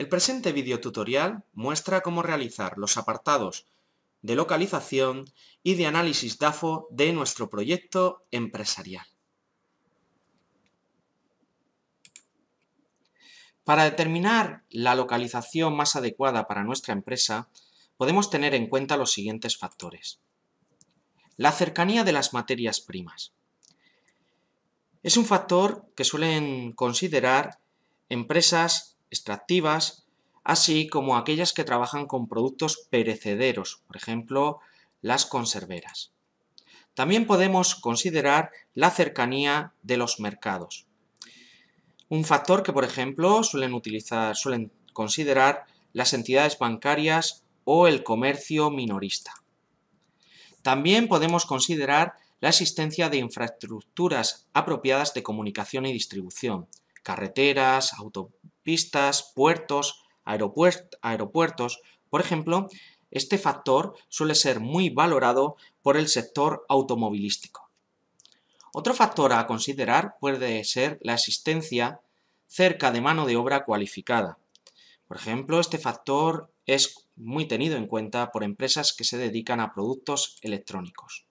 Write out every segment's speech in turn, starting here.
El presente videotutorial muestra cómo realizar los apartados de localización y de análisis DAFO de nuestro proyecto empresarial. Para determinar la localización más adecuada para nuestra empresa, podemos tener en cuenta los siguientes factores. La cercanía de las materias primas. Es un factor que suelen considerar empresas extractivas, así como aquellas que trabajan con productos perecederos, por ejemplo, las conserveras. También podemos considerar la cercanía de los mercados. Un factor que, por ejemplo, suelen, utilizar, suelen considerar las entidades bancarias o el comercio minorista. También podemos considerar la existencia de infraestructuras apropiadas de comunicación y distribución, carreteras, auto, puertos, aeropuertos. Por ejemplo, este factor suele ser muy valorado por el sector automovilístico. Otro factor a considerar puede ser la existencia cerca de mano de obra cualificada. Por ejemplo, este factor es muy tenido en cuenta por empresas que se dedican a productos electrónicos.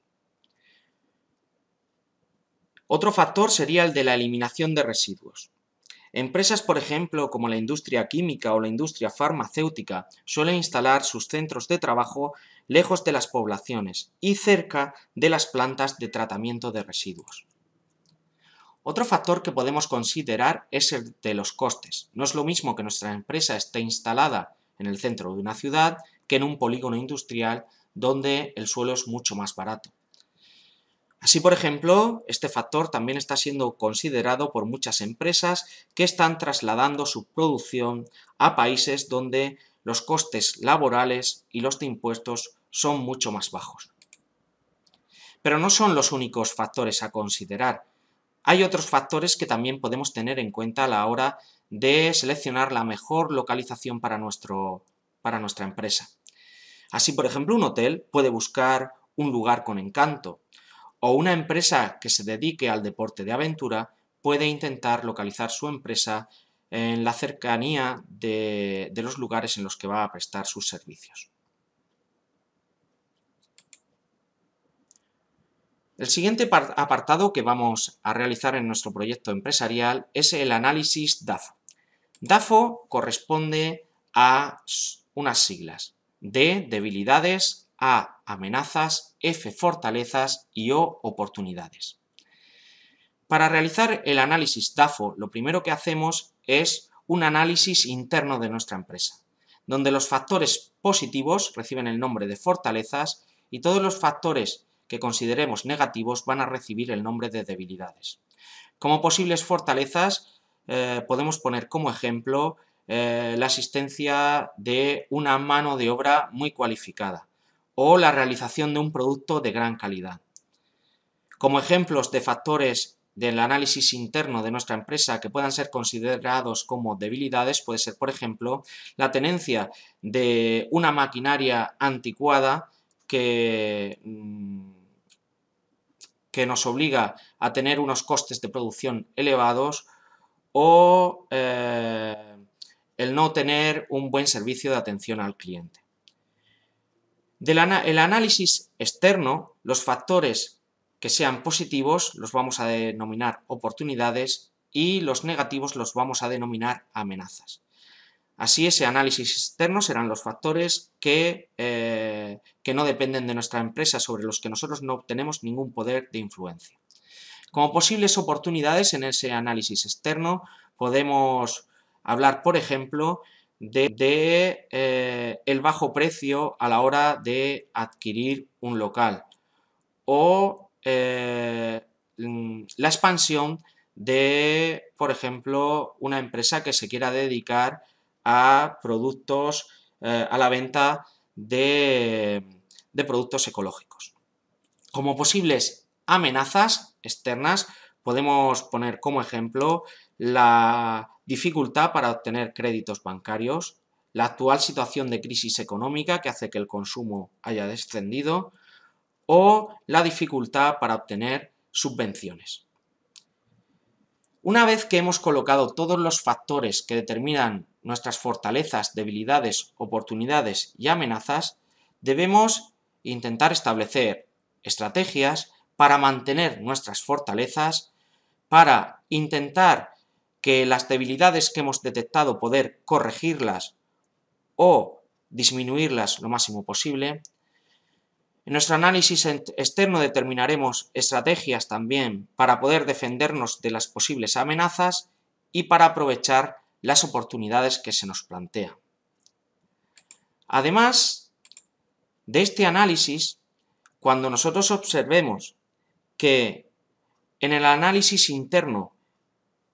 Otro factor sería el de la eliminación de residuos. Empresas, por ejemplo, como la industria química o la industria farmacéutica, suelen instalar sus centros de trabajo lejos de las poblaciones y cerca de las plantas de tratamiento de residuos. Otro factor que podemos considerar es el de los costes. No es lo mismo que nuestra empresa esté instalada en el centro de una ciudad que en un polígono industrial donde el suelo es mucho más barato. Así, por ejemplo, este factor también está siendo considerado por muchas empresas que están trasladando su producción a países donde los costes laborales y los de impuestos son mucho más bajos. Pero no son los únicos factores a considerar. Hay otros factores que también podemos tener en cuenta a la hora de seleccionar la mejor localización para, para nuestra empresa. Así, por ejemplo, un hotel puede buscar un lugar con encanto, o una empresa que se dedique al deporte de aventura puede intentar localizar su empresa en la cercanía de, los lugares en los que va a prestar sus servicios. El siguiente apartado que vamos a realizar en nuestro proyecto empresarial es el análisis DAFO. DAFO corresponde a unas siglas de debilidades, a, amenazas, F, fortalezas y O, oportunidades. Para realizar el análisis DAFO, lo primero que hacemos es un análisis interno de nuestra empresa, donde los factores positivos reciben el nombre de fortalezas y todos los factores que consideremos negativos van a recibir el nombre de debilidades. Como posibles fortalezas eh, podemos poner como ejemplo eh, la asistencia de una mano de obra muy cualificada, o la realización de un producto de gran calidad. Como ejemplos de factores del análisis interno de nuestra empresa que puedan ser considerados como debilidades puede ser, por ejemplo, la tenencia de una maquinaria anticuada que, mm, que nos obliga a tener unos costes de producción elevados o eh, el no tener un buen servicio de atención al cliente. Del análisis externo, los factores que sean positivos los vamos a denominar oportunidades y los negativos los vamos a denominar amenazas. Así, ese análisis externo serán los factores que, eh, que no dependen de nuestra empresa, sobre los que nosotros no obtenemos ningún poder de influencia. Como posibles oportunidades en ese análisis externo podemos hablar, por ejemplo, de, eh, el bajo precio a la hora de adquirir un local o eh, mm, la expansión de, por ejemplo, una empresa que se quiera dedicar a productos, eh, a la venta de, de productos ecológicos. Como posibles amenazas externas, Podemos poner como ejemplo la dificultad para obtener créditos bancarios, la actual situación de crisis económica que hace que el consumo haya descendido o la dificultad para obtener subvenciones. Una vez que hemos colocado todos los factores que determinan nuestras fortalezas, debilidades, oportunidades y amenazas, debemos intentar establecer estrategias para mantener nuestras fortalezas, para intentar que las debilidades que hemos detectado poder corregirlas o disminuirlas lo máximo posible. En nuestro análisis externo determinaremos estrategias también para poder defendernos de las posibles amenazas y para aprovechar las oportunidades que se nos plantean. Además de este análisis, cuando nosotros observemos que en el análisis interno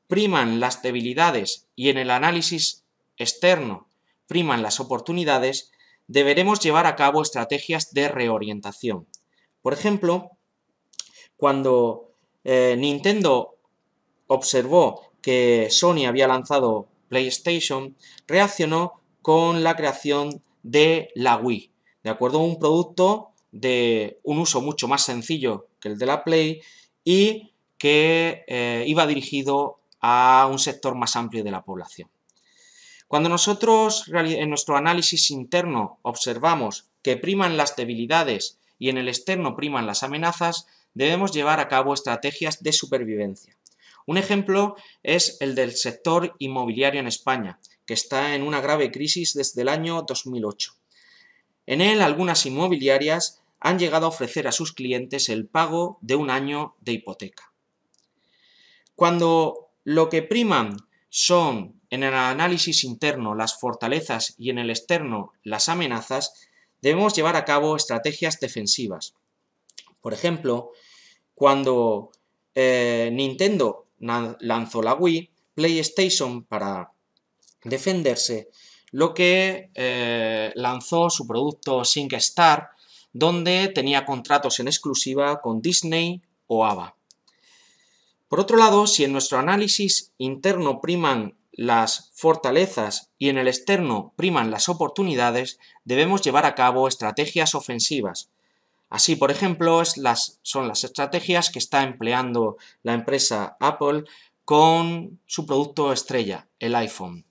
priman las debilidades y en el análisis externo priman las oportunidades, deberemos llevar a cabo estrategias de reorientación. Por ejemplo, cuando eh, Nintendo observó que Sony había lanzado PlayStation, reaccionó con la creación de la Wii, ¿de acuerdo? a Un producto de un uso mucho más sencillo que el de la Play y que eh, iba dirigido a un sector más amplio de la población. Cuando nosotros en nuestro análisis interno observamos que priman las debilidades y en el externo priman las amenazas, debemos llevar a cabo estrategias de supervivencia. Un ejemplo es el del sector inmobiliario en España, que está en una grave crisis desde el año 2008. En él algunas inmobiliarias han llegado a ofrecer a sus clientes el pago de un año de hipoteca. Cuando lo que priman son en el análisis interno las fortalezas y en el externo las amenazas, debemos llevar a cabo estrategias defensivas. Por ejemplo, cuando eh, Nintendo lanzó la Wii, PlayStation para defenderse, lo que eh, lanzó su producto Star, donde tenía contratos en exclusiva con Disney o Ava. Por otro lado, si en nuestro análisis interno priman las fortalezas y en el externo priman las oportunidades, debemos llevar a cabo estrategias ofensivas. Así, por ejemplo, son las estrategias que está empleando la empresa Apple con su producto estrella, el iPhone.